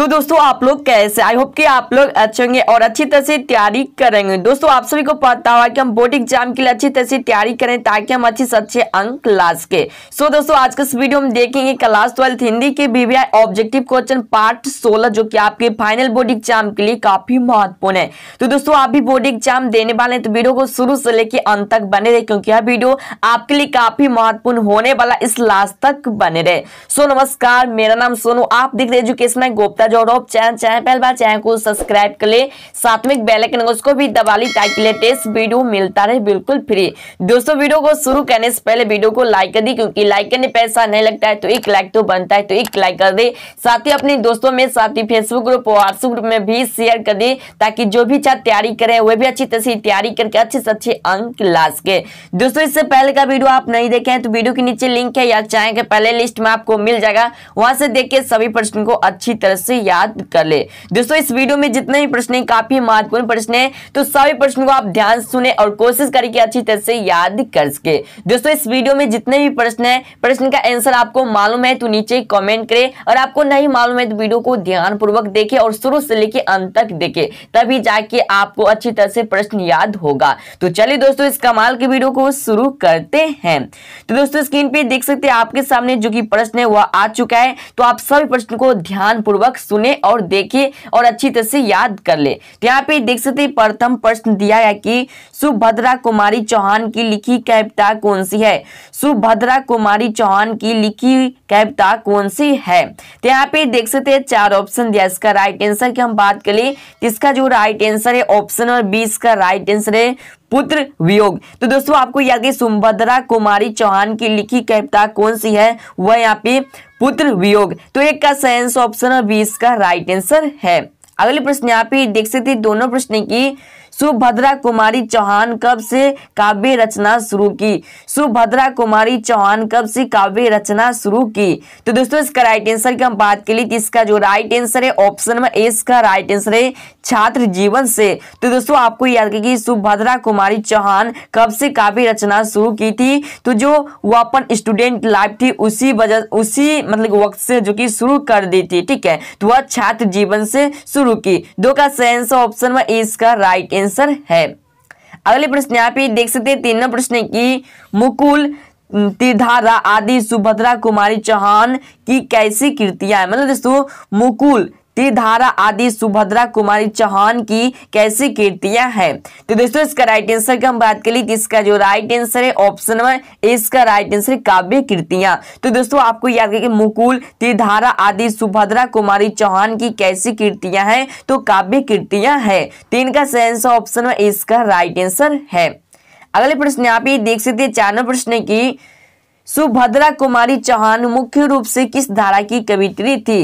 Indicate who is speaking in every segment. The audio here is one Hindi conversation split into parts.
Speaker 1: तो दोस्तों आप लोग कैसे आई होप कि आप लोग अच्छे होंगे और अच्छी तरह से तैयारी करेंगे दोस्तों आप सभी को पता हुआ कि हम बोर्ड एग्जाम के लिए अच्छी तरह से तैयारी करें ताकि हम अच्छे से अच्छे अंक ला सके सो so, दोस्तों आज के इस वीडियो में देखेंगे क्लास ट्वेल्थ हिंदी के बीबीआई ऑब्जेक्टिव क्वेश्चन पार्ट सोलह जो की आपके फाइनल बोर्ड एग्जाम के लिए काफी महत्वपूर्ण है तो दोस्तों आप भी बोर्ड एग्जाम देने वाले हैं तो वीडियो को शुरू से लेकर अंत तक बने रहे क्योंकि यह वीडियो आपके लिए काफी महत्वपूर्ण होने वाला इस लास्ट तक बने रहे सो नमस्कार मेरा नाम सोनू आप देख रहे एजुकेशन गोप्ता जोड़ो चैनल चैनल पहली बार चैनल को सब्सक्राइब कर ले साथ में बेल आइकन उसको भी दबा ली ताकि लेटेस्ट वीडियो मिलता रहे बिल्कुल फ्री दोस्तों वीडियो को शुरू करने से पहले वीडियो को लाइक कर दी क्योंकि लाइक करने पैसा नहीं लगता है तो एक लाइक तो बनता है तो एक लाइक कर दे साथ ही अपने दोस्तों में साथ ही फेसबुक ग्रुप और व्हाट्सएप ग्रुप में भी शेयर कर दे ताकि जो भी छात्र तैयारी करे वह भी अच्छी तरह से तैयारी करके अच्छे से अच्छे अंक ला सके दोस्तों इससे पहले का वीडियो आप नहीं देखे हैं तो वीडियो के नीचे लिंक है या चाहे पहले लिस्ट में आपको मिल जाएगा वहां से देख के सभी प्रश्न को अच्छी तरह से याद कर ले दोस्तों इस वीडियो में जितने भी प्रश्न है काफी महत्वपूर्ण प्रश्न है तो सभी प्रश्नों को आप ध्यान सुने और कोशिश करें कि अच्छी तरह से याद कर सके दोस्तों इस वीडियो में जितने भी प्रश्न है प्रश्न का आंसर आपको मालूम है तो नीचे कॉमेंट करे और आपको नहीं मालूम है तो वीडियो को ध्यान पूर्वक देखे और शुरू से लेके अंत तक देखे तभी जाके आपको अच्छी तरह से प्रश्न याद होगा तो चलिए दोस्तों इस कमाल के वीडियो को शुरू करते हैं तो दोस्तों स्क्रीन पे देख सकते हैं आपके सामने जो कि प्रश्न है वह आ चुका है तो आप सभी प्रश्न को ध्यान पूर्वक सुने और देखे और अच्छी तरह से याद कर ले तो यहाँ पे देख सकते प्रथम प्रश्न दिया है कि सुभद्रा कुमारी चौहान की लिखी कविता कौन सी है सुभद्रा कुमारी चौहान की लिखी कविता कौन सी है तो यहाँ पे देख सकते हैं चार ऑप्शन दिया इसका राइट आंसर की हम बात कर ले इसका जो राइट आंसर है ऑप्शन नंबर बी इसका राइट आंसर है पुत्र वियोग तो दोस्तों आपको याद है सुभद्रा कुमारी चौहान की लिखी कविता कौन सी है वह यहाँ पे पुत्र वियोग तो एक का सेंस ऑप्शन और बीस का राइट आंसर है अगले प्रश्न यहाँ पे देख सकते दोनों प्रश्न की सुभद्रा कुमारी चौहान कब से काव्य रचना शुरू की सुभद्रा कुमारी चौहान कब से काव्य रचना शुरू की तो दोस्तों इसका राइट आंसर की हम बात के लिए तो इसका जो राइट आंसर है ऑप्शन नंबर ए इसका राइट आंसर है छात्र जीवन से तो दोस्तों आपको याद रखेगी सुभद्रा कुमारी चौहान कब से काव्य रचना शुरू की थी तो जो वो अपन स्टूडेंट लाइफ थी उसी वजह उसी मतलब वक्त से जो कि शुरू कर दी थी ठीक है तो वह छात्र जीवन से शुरू की दो का सेंस ऑप्शन में इसका राइट आंसर आंसर है अगले प्रश्न यहाँ पे देख सकते हैं तीनों प्रश्न की मुकुल तीर्धारा आदि सुभद्रा कुमारी चौहान की कैसी कृतियां मतलब दोस्तों मुकुल ही धारा आदि सुभद्रा कुमारी चौहान की कैसी कीर्तियां हैं तो दोस्तों इसका राइट आंसर की हम बात करें तो इसका जो राइट आंसर है ऑप्शन नंबर इसका राइट आंसर काव्य कीर्तियां तो दोस्तों आपको याद करके मुकुल त्रिधारा आदि सुभद्रा कुमारी चौहान की कैसी कीर्तियां हैं तो काव्य कीर्तियां हैं तीन का सेंस ऑप्शन में इसका राइट आंसर है अगले प्रश्न आप ये देख सकते हैं चारों प्रश्न की सुभद्रा कुमारी चौहान मुख्य रूप से किस धारा की कवित्री थी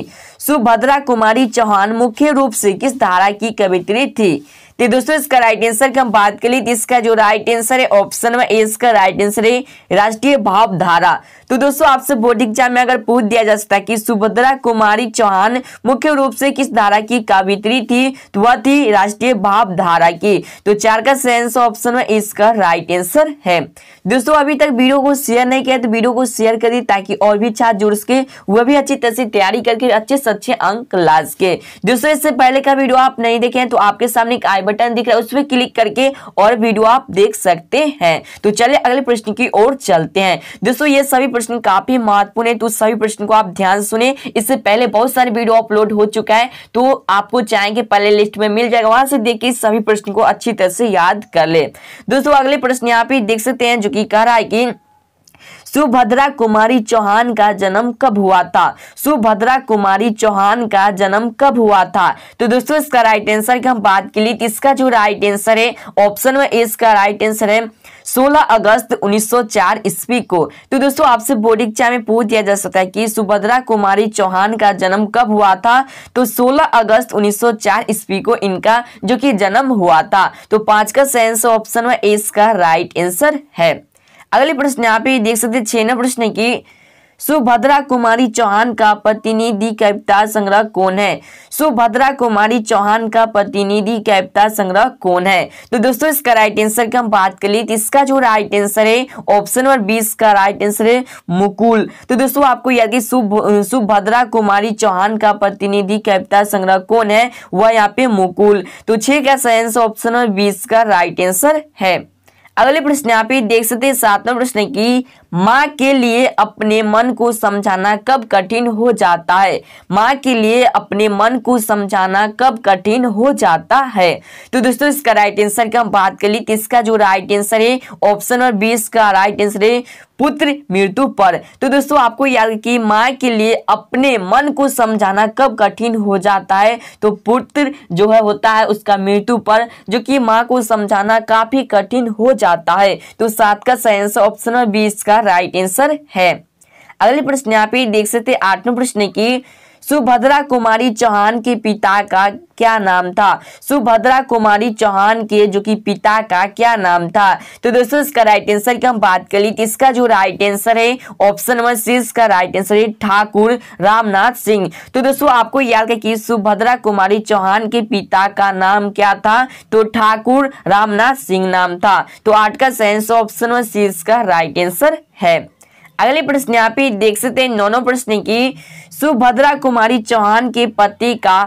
Speaker 1: सुभद्रा कुमारी चौहान मुख्य रूप से किस धारा की कवित्री थी तो दोस्तों इसका राइट आंसर की हम बात करें तो इसका जो राइट आंसर है ऑप्शन में इसका राइट आंसर है राष्ट्रीय भावधारा तो दोस्तों आपसे बोर्ड एग्जाम में अगर पूछ दिया जा सकता है कि सुभद्रा कुमारी चौहान मुख्य रूप से किस धारा की कावित्री थी तो वह थी राष्ट्रीय भाव धारा की तो चार का सेंस ऑप्शन में इसका राइट आंसर है दोस्तों अभी तक वीडियो को शेयर नहीं किया तो वीडियो को शेयर करिए ताकि और भी छात्र जुड़ सके वह भी अच्छी तरह से तैयारी करके अच्छे से अच्छे अंक ला सके दोस्तों इससे पहले का वीडियो आप नहीं देखे तो आपके सामने एक आई बटन दिख रहा है उस पर क्लिक करके और वीडियो आप देख सकते हैं तो चलिए अगले प्रश्न की ओर चलते हैं दोस्तों ये सभी प्रश्न काफी महत्वपूर्ण है तो सभी प्रश्न को आप ध्यान सुने इससे पहले बहुत सारे वीडियो अपलोड हो चुका है तो आपको चाहेंगे पहले लिस्ट में मिल जाएगा वहां से देखिए सभी प्रश्न को अच्छी तरह से याद कर ले दोस्तों अगले प्रश्न आप ही देख सकते हैं जो कि कह रहा है कि सुभद्रा कुमारी चौहान का जन्म कब हुआ था सुभद्रा कुमारी चौहान का जन्म कब हुआ था तो दोस्तों इसका राइट आंसर की हम बात के लिए तो इसका जो राइट आंसर है ऑप्शन में इसका राइट आंसर है 16 अगस्त 1904 ईस्वी को तो दोस्तों आपसे बोर्डिंग चाय में पूछ दिया जा सकता है कि सुभद्रा कुमारी चौहान का जन्म कब हुआ था तो 16 अगस्त 1904 ईस्वी को इनका जो कि जन्म हुआ था तो पांच का सेंस ऑप्शन में इसका राइट आंसर है अगले प्रश्न यहाँ पे देख सकते छह प्रश्न की सुभद्रा कुमारी चौहान का प्रतिनिधि कविता संग्रह कौन है सुभद्रा कुमारी चौहान का प्रतिनिधि कविता संग्रह कौन है तो दोस्तों इसका राइट आंसर की हम बात कर ली तो इसका जो राइट आंसर है ऑप्शन नंबर बीस का राइट आंसर है मुकुल तो दोस्तों आपको याद कि सुभद्रा कुमारी चौहान का प्रतिनिधि कविता संग्रह कौन है वह यहाँ पे मुकुल तो छह का साइंस ऑप्शन नंबर बीस का राइट आंसर है अगले प्रश्न आप पे देख सकते हैं सातवां प्रश्न की माँ के लिए अपने मन को समझाना कब कठिन हो जाता है माँ के लिए अपने मन को समझाना कब कठिन हो जाता है तो दोस्तों इसका राइट आंसर की हम बात कर ली किसका जो राइट आंसर है ऑप्शन और बीस का राइट आंसर है पुत्र मृत्यु पर तो दोस्तों आपको याद कि माँ के लिए अपने मन को समझाना कब कठिन हो जाता है तो पुत्र जो है होता है उसका मृत्यु पर जो कि माँ को समझाना काफी कठिन हो जाता है तो सात का सही आंसर ऑप्शन और बीस का राइट आंसर है अगले प्रश्न यहाँ पे देख सकते आठवें प्रश्न की सुभद्रा कुमारी चौहान के पिता का क्या नाम था सुभद्रा कुमारी चौहान के जो कि पिता का क्या नाम था तो दोस्तों इसका राइट आंसर की हम बात कर ली इसका जो राइट आंसर है ऑप्शन नंबर सी इसका राइट आंसर है ठाकुर रामनाथ सिंह तो दोस्तों आपको याद है कि सुभद्रा कुमारी चौहान के पिता का नाम क्या था तो ठाकुर रामनाथ सिंह नाम था तो आठ का सेंस ऑप्शन नंबर सी इसका राइट आंसर है अगले प्रश्न यहाँ पे देख सकते हैं नौ प्रश्न की सुभद्रा कुमारी चौहान के पति का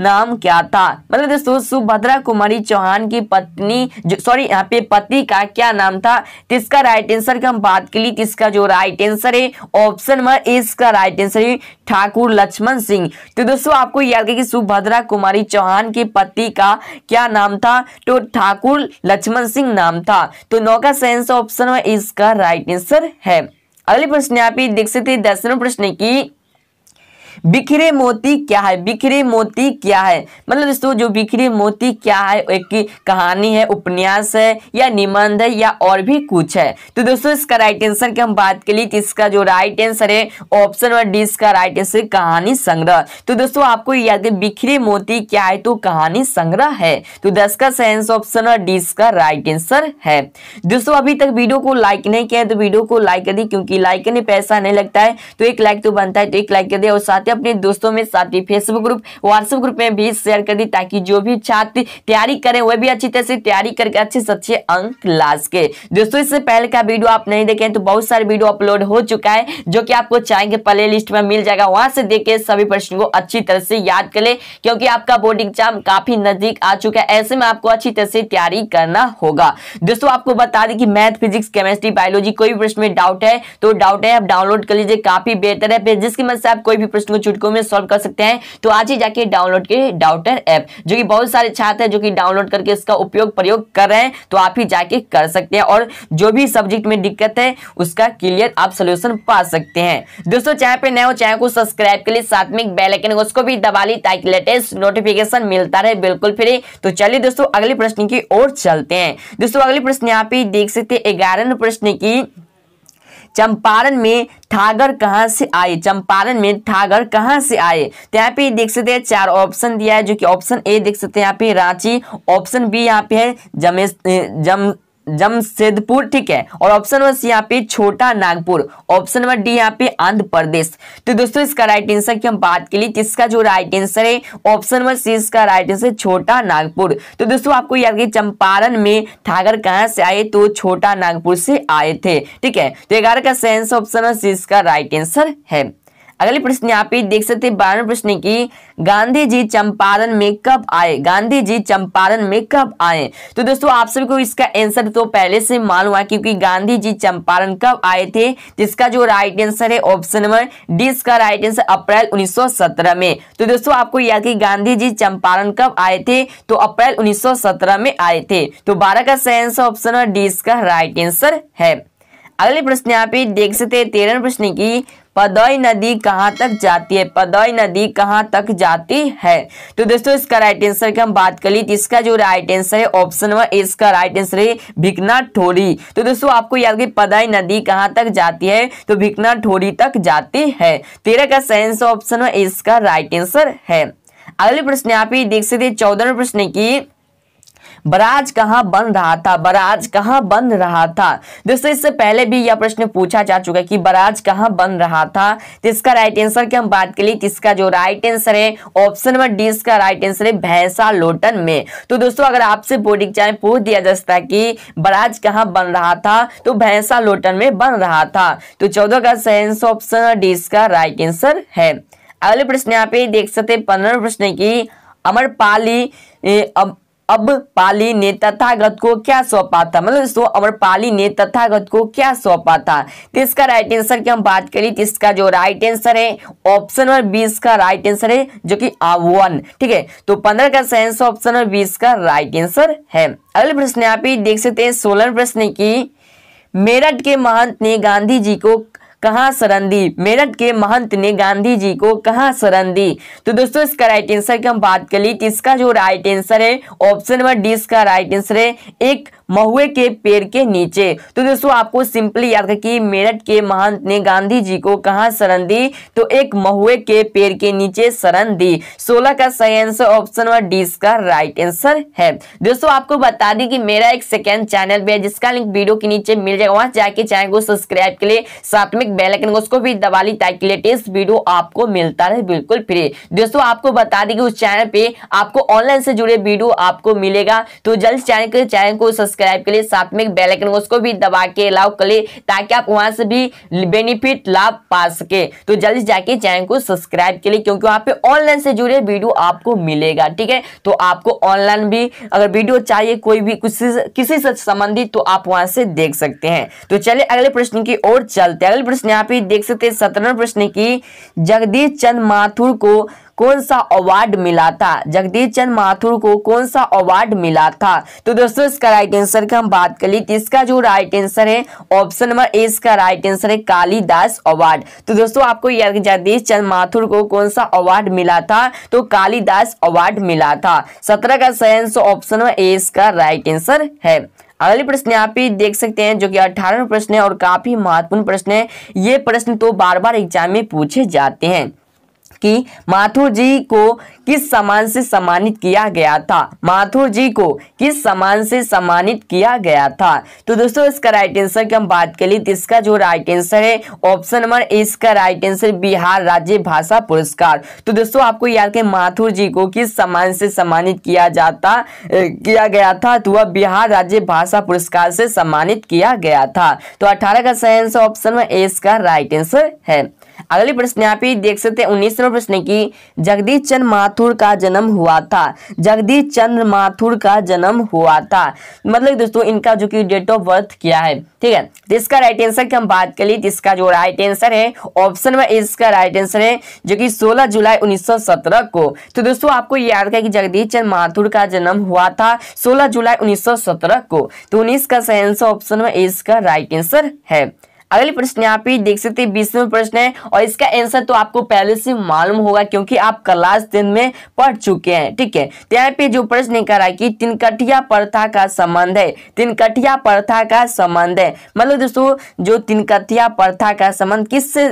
Speaker 1: नाम क्या था मतलब दोस्तों सुभद्रा कुमारी चौहान की पत्नी जो सॉरी यहाँ पे पति का क्या नाम था इसका राइट आंसर की हम बात के लिए इसका जो राइट आंसर है ऑप्शन नंबर इसका राइट आंसर है ठाकुर लक्ष्मण सिंह तो दोस्तों आपको याद कि सुभद्रा कुमारी चौहान के पति का क्या नाम था तो ठाकुर लक्ष्मण सिंह नाम था तो नौ का सेंस ऑप्शन नंबर इसका राइट आंसर है अगले प्रश्न आप ही देख सकते हैं दसवें प्रश्न की बिखरे मोती क्या है बिखरे मोती क्या है मतलब दोस्तों जो बिखरे मोती क्या है एक कहानी है उपन्यास है या निबंध है या और भी कुछ है तो दोस्तों इसका राइट आंसर की हम बात कर ली इसका जो राइट आंसर है ऑप्शन नंबर डी इसका राइट आंसर कहानी संग्रह तो दोस्तों आपको याद है बिखरे मोती क्या है तो कहानी संग्रह है तो दस का सेंस ऑप्शन और डी इसका राइट आंसर है दोस्तों अभी तक वीडियो को लाइक नहीं किया है तो वीडियो को लाइक कर दी क्योंकि लाइक करने पैसा नहीं लगता है तो एक लाइक तो बनता है तो एक लाइक कर दिया और साथ साथ ही अपने दोस्तों में साथ ही फेसबुक ग्रुप व्हाट्सएप ग्रुप में भी शेयर कर दी ताकि जो भी छात्र तैयारी करें वह भी अच्छी तरह से तैयारी करके अच्छे से अच्छे अंक ला सके दोस्तों इससे पहले का वीडियो आप नहीं देखें तो बहुत सारे वीडियो अपलोड हो चुका है जो कि आपको चाहेंगे प्ले लिस्ट में मिल जाएगा वहां से देख के सभी प्रश्न को अच्छी तरह से याद कर ले क्योंकि आपका बोर्ड एग्जाम काफी नजदीक आ चुका है ऐसे में आपको अच्छी तरह से तैयारी करना होगा दोस्तों आपको बता दें कि मैथ फिजिक्स केमिस्ट्री बायोलॉजी कोई भी प्रश्न में डाउट है तो डाउट है आप डाउनलोड कर लीजिए काफी बेहतर है जिसकी मदद से आप कोई भी प्रश्न दोनों चुटकों में सॉल्व कर सकते हैं तो आज ही जाके डाउनलोड के डाउटर ऐप जो कि बहुत सारे छात्र हैं जो कि डाउनलोड करके इसका उपयोग प्रयोग कर रहे हैं तो आप ही जाके कर सकते हैं और जो भी सब्जेक्ट में दिक्कत है उसका क्लियर आप सोल्यूशन पा सकते हैं दोस्तों चैनल पे नए हो चैनल को सब्सक्राइब के लिए साथ में बेलाइकन उसको भी दबा ली ताकि लेटेस्ट नोटिफिकेशन मिलता रहे बिल्कुल फ्री तो चलिए दोस्तों अगले प्रश्न की ओर चलते हैं दोस्तों अगले प्रश्न यहाँ पे देख सकते हैं ग्यारह प्रश्न की चंपारण में ठागर कहाँ से आए चंपारण में ठागर कहाँ से आए तो यहाँ पे देख सकते हैं चार ऑप्शन दिया है जो कि ऑप्शन ए देख सकते हैं यहाँ पे रांची ऑप्शन बी यहाँ पे है जमेश जम जमशेदपुर ठीक है और ऑप्शन नंबर सी यहाँ पे छोटा नागपुर ऑप्शन नंबर डी यहाँ पे आंध्र प्रदेश तो दोस्तों इसका राइट आंसर की हम बात के लिए किसका जो राइट आंसर है ऑप्शन नंबर सी इसका राइट आंसर छोटा नागपुर तो दोस्तों आपको याद कि चंपारण में ठागर कहाँ से आए तो छोटा नागपुर से आए थे ठीक है तो ग्यारह का सेंस ऑप्शन सी इसका राइट आंसर है अगले प्रश्न यहाँ पे देख सकते हैं बारहवें प्रश्न की गांधी जी चंपारण में कब आए गांधी जी चंपारण में कब आए तो दोस्तों आप सभी को इसका आंसर तो पहले से मालूम है क्योंकि गांधी जी चंपारण कब आए थे जिसका जो राइट आंसर है ऑप्शन नंबर डी इसका राइट आंसर अप्रैल 1917 में तो दोस्तों आपको याद कि गांधी जी चंपारण कब आए थे तो अप्रैल उन्नीस में आए थे तो बारह का सही आंसर ऑप्शन नंबर डी इसका राइट आंसर है अगले प्रश्न यहाँ पे देख सकते हैं तेरह प्रश्न की पदोई नदी कहाँ तक जाती है पदोई नदी कहाँ तक जाती है तो दोस्तों इसका राइट आंसर की हम बात कर ली तो इसका जो राइट आंसर है ऑप्शन वन इसका राइट आंसर है भिकना ठोरी तो दोस्तों आपको याद रखिए पदोई नदी कहाँ तक जाती है तो भिकना ठोरी तक जाती है तेरह का सेंस ऑप्शन वन इसका राइट आंसर है अगले प्रश्न आप ही देख सकते चौदहवें प्रश्न की बराज कहाँ बन रहा था बराज कहाँ बन रहा था दोस्तों इससे पहले भी यह प्रश्न पूछा जा चुका है कि बराज कहाँ बन रहा था इसका राइट आंसर की हम बात करिए इसका जो राइट आंसर है ऑप्शन नंबर डी इसका राइट आंसर है भैंसा लोटन में तो दोस्तों अगर आपसे बोर्ड एग्जाम पूछ दिया जा सकता कि बराज कहाँ बन रहा था तो भैंसा लोटन में बन रहा था तो चौदह का सेंस ऑप्शन डी इसका राइट आंसर है अगले प्रश्न यहाँ पे देख सकते पंद्रह प्रश्न की अमरपाली अब पाली ने तथागत को क्या सौंपा था मतलब दोस्तों पाली ने तथागत को क्या सौंपा था तो इसका राइट आंसर की हम बात करें तो इसका जो राइट आंसर है ऑप्शन नंबर बीस का राइट आंसर है जो कि आवन ठीक है तो पंद्रह का सेंस ऑप्शन नंबर बीस का राइट आंसर है अगले प्रश्न आप ही देख सकते हैं सोलह प्रश्न की मेरठ के महंत ने गांधी जी को कहा शरण दी मेरठ के महंत ने गांधी जी को कहा शरण दी तो दोस्तों इसका राइट आंसर की हम बात कर ली कि इसका जो राइट आंसर है ऑप्शन नंबर डी इसका राइट आंसर है एक महुए के पेड़ के नीचे तो दोस्तों आपको सिंपली याद रखिए मेरठ के महंत ने गांधी जी को कहा शरण दी तो एक महुए के पेड़ के नीचे शरण दी सोलह का सही आंसर ऑप्शन और डी का राइट आंसर है दोस्तों आपको बता दें कि मेरा एक सेकेंड चैनल भी है जिसका लिंक वीडियो के नीचे मिल जाएगा वहां जाके चैनल को सब्सक्राइब के लिए साथ में बेलकन उसको भी दबा ली ताकि लेटेस्ट वीडियो आपको मिलता रहे बिल्कुल फ्री दोस्तों आपको बता दें कि उस चैनल पे आपको ऑनलाइन से जुड़े वीडियो आपको मिलेगा तो जल्द चैनल के चैनल को सब्सक्राइब सब्सक्राइब के लिए साथ में बेल आइकन उसको भी दबा के अलाउ करिए ताकि आप वहां से भी बेनिफिट लाभ पा सके तो जल्दी जाके चैनल को सब्सक्राइब के लिए क्योंकि वहां पे ऑनलाइन से जुड़े वीडियो आपको मिलेगा ठीक है तो आपको ऑनलाइन भी अगर वीडियो चाहिए कोई भी किसी किसी से संबंधित तो आप वहां से देख सकते हैं तो चलिए अगले प्रश्न की ओर चलते अगले प्रश्न यहाँ पे देख सकते हैं सत्रह प्रश्न की जगदीश चंद माथुर को कौन सा अवार्ड मिला था जगदीश चंद माथुर को कौन सा अवार्ड मिला था तो दोस्तों इसका राइट आंसर की हम बात कर ली तो इसका जो राइट आंसर है ऑप्शन नंबर ए इसका राइट आंसर है कालीदास अवार्ड तो दोस्तों आपको जगदीश चंद माथुर को कौन सा अवार्ड मिला था तो कालीदास अवार्ड मिला था सत्रह का आंसर ऑप्शन नंबर ए इसका राइट आंसर है अगले प्रश्न आप ही देख सकते हैं जो कि अठारहवें प्रश्न है और काफी महत्वपूर्ण प्रश्न है ये प्रश्न तो बार बार एग्जाम में पूछे जाते हैं कि माथुर जी को किस सम्मान से सम्मानित किया गया था माथुर जी को किस सम्मान से सम्मानित किया गया था तो दोस्तों इसका राइट आंसर की हम बात कर ली तो इसका जो राइट आंसर है ऑप्शन नंबर इसका राइट आंसर बिहार राज्य भाषा पुरस्कार तो दोस्तों आपको याद कर माथुर जी को किस सम्मान से सम्मानित किया जाता किया गया था तो वह बिहार राज्य भाषा पुरस्कार से सम्मानित किया गया था तो अठारह का सही आंसर ऑप्शन में एस का राइट आंसर है अगले प्रश्न यहाँ पे देख सकते हैं उन्नीसवा प्रश्न की जगदीश चंद्र माथुर का जन्म हुआ था जगदीश चंद्र माथुर का जन्म हुआ था मतलब दोस्तों इनका जो की डेट ऑफ बर्थ क्या है ठीक है तो इसका राइट आंसर की हम बात कर तो इसका जो राइट आंसर है ऑप्शन में इसका राइट आंसर है जो कि 16 जुलाई 1917 को तो दोस्तों आपको याद रखा कि जगदीश चंद्र माथुर का जन्म हुआ था 16 जुलाई 1917 को तो उन्नीस का सही आंसर ऑप्शन में इसका राइट आंसर है अगले प्रश्न यहाँ पे देख सकते हैं बीसवें प्रश्न है और इसका आंसर तो आपको पहले से मालूम होगा क्योंकि आप क्लास टेन में पढ़ चुके हैं ठीक है तो यहाँ पे जो प्रश्न करा है कि तिनकटिया प्रथा का संबंध है तिनकटिया प्रथा का संबंध है मतलब दोस्तों जो तिनकटिया प्रथा का संबंध किससे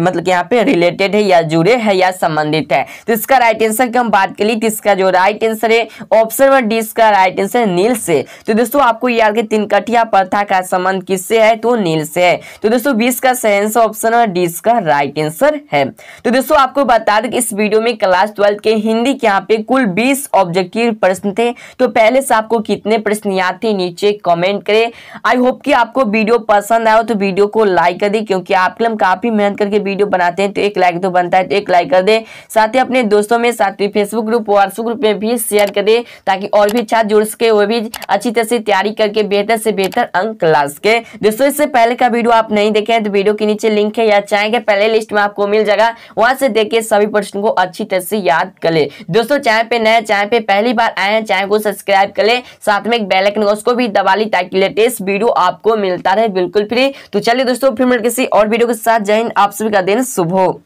Speaker 1: मतलब यहाँ पे रिलेटेड है या जुड़े है या संबंधित है तो इसका राइट आंसर की हम बात करिए तो इसका जो राइट आंसर है ऑप्शन डी इसका राइट आंसर नील से तो दोस्तों आपको याद है तिनकटिया प्रथा का संबंध किससे है तो नील से है तो दोस्तों बीस का सेंस ऑप्शन और डी इसका राइट आंसर है तो दोस्तों आपको बता दें इस वीडियो में क्लास ट्वेल्थ के हिंदी के यहाँ पे कुल बीस ऑब्जेक्टिव प्रश्न थे तो पहले से आपको कितने प्रश्न याद थे नीचे कॉमेंट करे आई होप की आपको वीडियो पसंद आया तो वीडियो को लाइक कर दे क्योंकि आपके हम काफी मेहनत करके वीडियो बनाते हैं तो एक लाइक तो बनता है तो एक लाइक कर दे साथ ही अपने दोस्तों में साथ ही फेसबुक ग्रुप व्हाट्सअप ग्रुप में भी शेयर कर दे ताकि और भी छात्र जुड़ सके वो भी अच्छी तरह से तैयारी करके बेहतर से बेहतर अंक ला सके दोस्तों इससे पहले का वीडियो आप नहीं देखे हैं तो वीडियो के नीचे लिंक है या चाहेंगे पहले लिस्ट में आपको मिल जाएगा वहां से देखिए सभी प्रश्न को अच्छी तरह से याद कर ले दोस्तों चैनल पे नए चैनल पे पहली बार आए हैं चैनल को सब्सक्राइब कर ले साथ में एक बेलाइकन उसको भी दबा ली ताकि लेटेस्ट वीडियो आपको मिलता रहे बिल्कुल फ्री तो चलिए दोस्तों फिर मिल किसी और वीडियो के साथ जय हिंद आप सभी का दिन शुभ हो